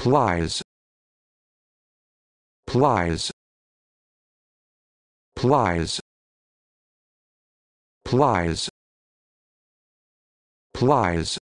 plies plies plies plies plies